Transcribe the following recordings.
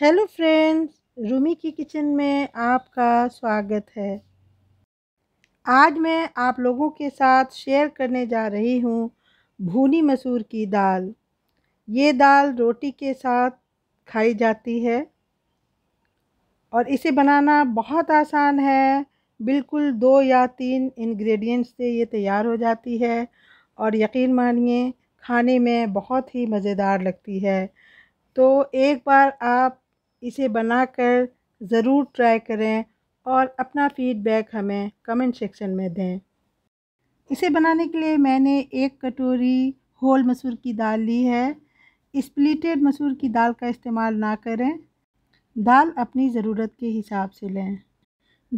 hello friends Rumi की kitchen में आपका स्वागत है आज मैं आप लोगों के साथ शेयर करने जा रही हूँ भूनी मसूर की दाल ये दाल रोटी के साथ खाई जाती है और इसे बनाना बहुत आसान है बिल्कुल दो या तीन इंग्रेडिएंट्स से ये तैयार हो जाती है और यकीन मानिए खाने में बहुत ही मज़ेदार लगती है तो एक बार आप इसे बनाकर ज़रूर ट्राई करें और अपना फीडबैक हमें कमेंट सेक्शन में दें इसे बनाने के लिए मैंने एक कटोरी होल मसूर की दाल ली है स्प्लिटेड मसूर की दाल का इस्तेमाल ना करें दाल अपनी ज़रूरत के हिसाब से लें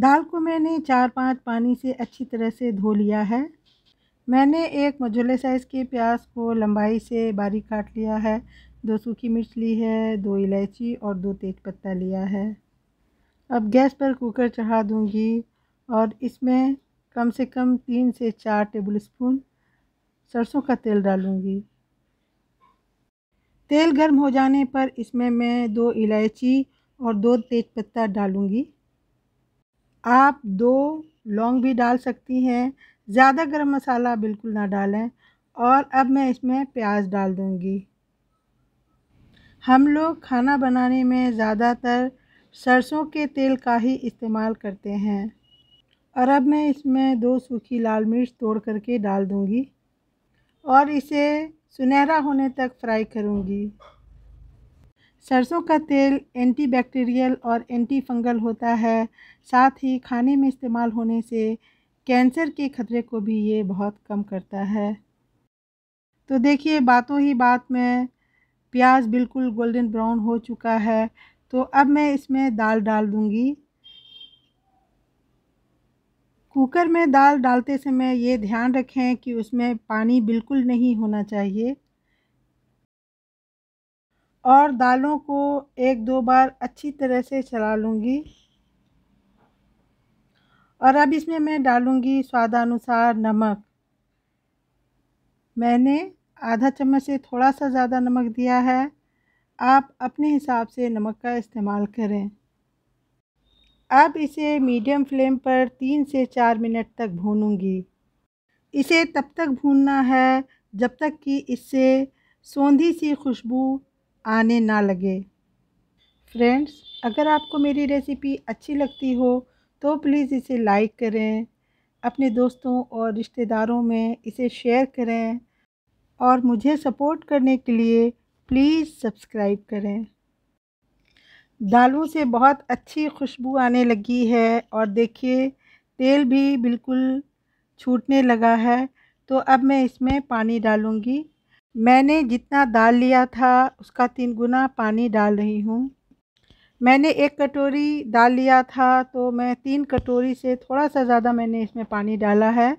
दाल को मैंने चार पाँच पानी से अच्छी तरह से धो लिया है मैंने एक मझोले साइज़ के प्याज को लंबाई से बारीक काट लिया है दो सूखी मिर्च ली है दो इलायची और दो तेज़पत्ता लिया है अब गैस पर कुकर चढ़ा दूंगी और इसमें कम से कम तीन से चार टेबल स्पून सरसों का तेल डालूंगी तेल गर्म हो जाने पर इसमें मैं दो इलायची और दो तेज़पत्ता डालूंगी आप दो लौंग भी डाल सकती हैं ज़्यादा गरम मसाला बिल्कुल ना डालें और अब मैं इसमें प्याज डाल दूंगी हम लोग खाना बनाने में ज़्यादातर सरसों के तेल का ही इस्तेमाल करते हैं और अब मैं इसमें दो सूखी लाल मिर्च तोड़ करके डाल दूँगी और इसे सुनहरा होने तक फ्राई करूँगी सरसों का तेल एंटीबैक्टीरियल और एंटी फंगल होता है साथ ही खाने में इस्तेमाल होने से कैंसर के खतरे को भी ये बहुत कम करता है तो देखिए बातों ही बात में प्याज बिल्कुल गोल्डन ब्राउन हो चुका है तो अब मैं इसमें दाल डाल दूँगी कुकर में दाल डालते समय ये ध्यान रखें कि उसमें पानी बिल्कुल नहीं होना चाहिए और दालों को एक दो बार अच्छी तरह से चला लूँगी और अब इसमें मैं डालूँगी स्वादानुसार नमक मैंने आधा चम्मच से थोड़ा सा ज़्यादा नमक दिया है आप अपने हिसाब से नमक का इस्तेमाल करें अब इसे मीडियम फ्लेम पर तीन से चार मिनट तक भूनूंगी इसे तब तक भूनना है जब तक कि इससे सौंधी सी खुशबू आने ना लगे फ्रेंड्स अगर आपको मेरी रेसिपी अच्छी लगती हो तो प्लीज़ इसे लाइक करें अपने दोस्तों और रिश्तेदारों में इसे शेयर करें और मुझे सपोर्ट करने के लिए प्लीज़ सब्सक्राइब करें दालों से बहुत अच्छी खुशबू आने लगी है और देखिए तेल भी बिल्कुल छूटने लगा है तो अब मैं इसमें पानी डालूँगी मैंने जितना दाल लिया था उसका तीन गुना पानी डाल रही हूँ मैंने एक कटोरी दाल लिया था तो मैं तीन कटोरी से थोड़ा सा ज़्यादा मैंने इसमें पानी डाला है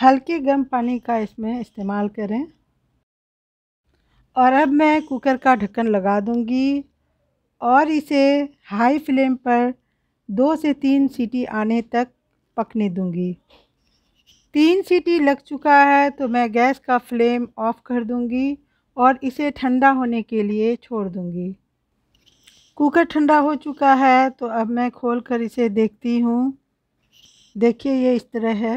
हल्के गर्म पानी का इसमें इस्तेमाल करें और अब मैं कुकर का ढक्कन लगा दूंगी और इसे हाई फ्लेम पर दो से तीन सीटी आने तक पकने दूंगी तीन सीटी लग चुका है तो मैं गैस का फ्लेम ऑफ कर दूंगी और इसे ठंडा होने के लिए छोड़ दूंगी कुकर ठंडा हो चुका है तो अब मैं खोल कर इसे देखती हूँ देखिए ये इस तरह है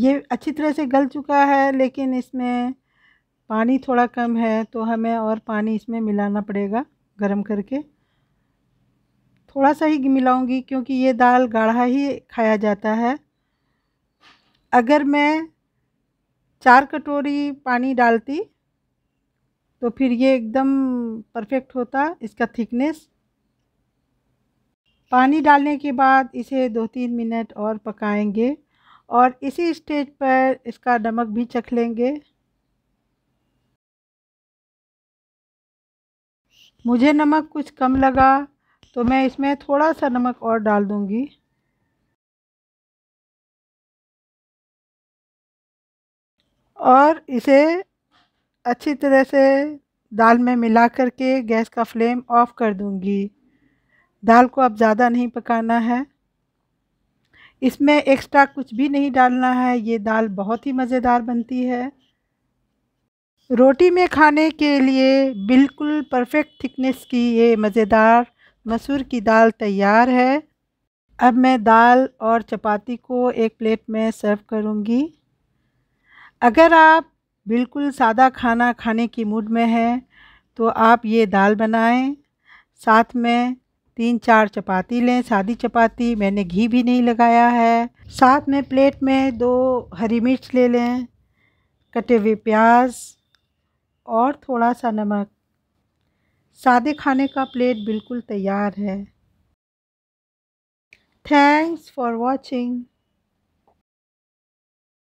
ये अच्छी तरह से गल चुका है लेकिन इसमें पानी थोड़ा कम है तो हमें और पानी इसमें मिलाना पड़ेगा गरम करके थोड़ा सा ही मिलाऊंगी क्योंकि ये दाल गाढ़ा ही खाया जाता है अगर मैं चार कटोरी पानी डालती तो फिर ये एकदम परफेक्ट होता इसका थिकनेस पानी डालने के बाद इसे दो तीन मिनट और पकाएंगे और इसी स्टेज पर इसका नमक भी चख लेंगे मुझे नमक कुछ कम लगा तो मैं इसमें थोड़ा सा नमक और डाल दूँगी और इसे अच्छी तरह से दाल में मिला करके गैस का फ्लेम ऑफ़ कर दूँगी दाल को अब ज़्यादा नहीं पकाना है इसमें एक्स्ट्रा कुछ भी नहीं डालना है ये दाल बहुत ही मज़ेदार बनती है रोटी में खाने के लिए बिल्कुल परफेक्ट थिकनेस की ये मज़ेदार मसूर की दाल तैयार है अब मैं दाल और चपाती को एक प्लेट में सर्व करूँगी अगर आप बिल्कुल सादा खाना खाने की मूड में हैं तो आप ये दाल बनाएं साथ में तीन चार चपाती लें सादी चपाती मैंने घी भी नहीं लगाया है साथ में प्लेट में दो हरी मिर्च ले लें कटे हुए प्याज और थोड़ा सा नमक सादे खाने का प्लेट बिल्कुल तैयार है थैंक्स फॉर वॉचिंग